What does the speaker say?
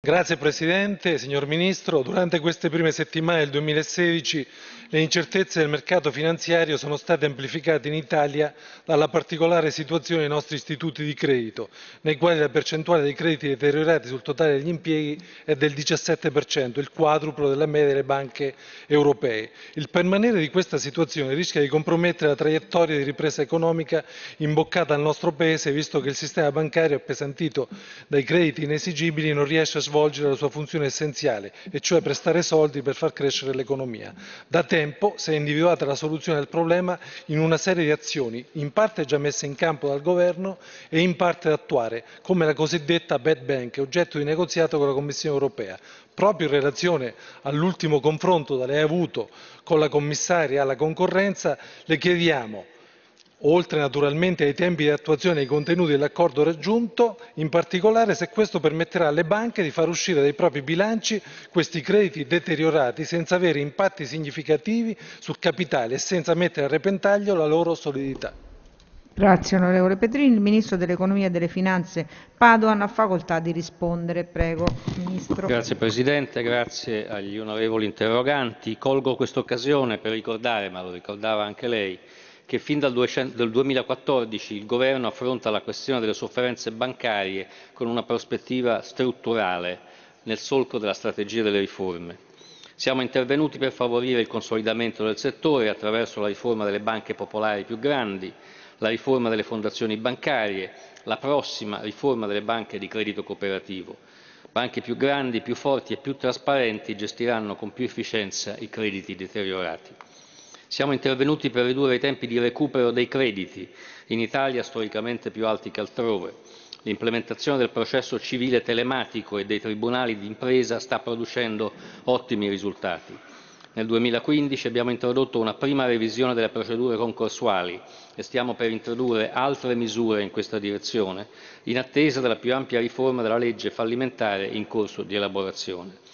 signor presidente signor ministro durante queste prime settimane del 2016 le incertezze del mercato finanziario sono state amplificate in Italia dalla particolare situazione dei nostri istituti di credito, nei quali la percentuale dei crediti deteriorati sul totale degli impieghi è del 17%, il quadruplo della media delle banche europee. Il permanere di questa situazione rischia di compromettere la traiettoria di ripresa economica imboccata al nostro Paese, visto che il sistema bancario, appesantito dai crediti inesigibili, non riesce a svolgere la sua funzione essenziale, e cioè prestare soldi per far crescere l'economia. Da tempo si è individuata la soluzione del problema in una serie di azioni, in parte già messe in campo dal Governo e in parte da attuare, come la cosiddetta Bad Bank, oggetto di negoziato con la Commissione europea. Proprio in relazione all'ultimo confronto da lei avuto con la commissaria alla concorrenza, le chiediamo oltre naturalmente ai tempi di attuazione e ai contenuti dell'accordo raggiunto, in particolare se questo permetterà alle banche di far uscire dai propri bilanci questi crediti deteriorati senza avere impatti significativi sul capitale e senza mettere a repentaglio la loro solidità. Grazie onorevole Petrini. Il Ministro dell'Economia e delle Finanze Padoan ha facoltà di rispondere. Prego, Ministro. Grazie Presidente, grazie agli onorevoli interroganti. Colgo questa occasione per ricordare, ma lo ricordava anche lei, che fin dal 2014 il Governo affronta la questione delle sofferenze bancarie con una prospettiva strutturale nel solco della strategia delle riforme. Siamo intervenuti per favorire il consolidamento del settore attraverso la riforma delle banche popolari più grandi, la riforma delle fondazioni bancarie, la prossima riforma delle banche di credito cooperativo. Banche più grandi, più forti e più trasparenti gestiranno con più efficienza i crediti deteriorati. Siamo intervenuti per ridurre i tempi di recupero dei crediti, in Italia storicamente più alti che altrove. L'implementazione del processo civile telematico e dei tribunali d'impresa sta producendo ottimi risultati. Nel 2015 abbiamo introdotto una prima revisione delle procedure concorsuali e stiamo per introdurre altre misure in questa direzione, in attesa della più ampia riforma della legge fallimentare in corso di elaborazione.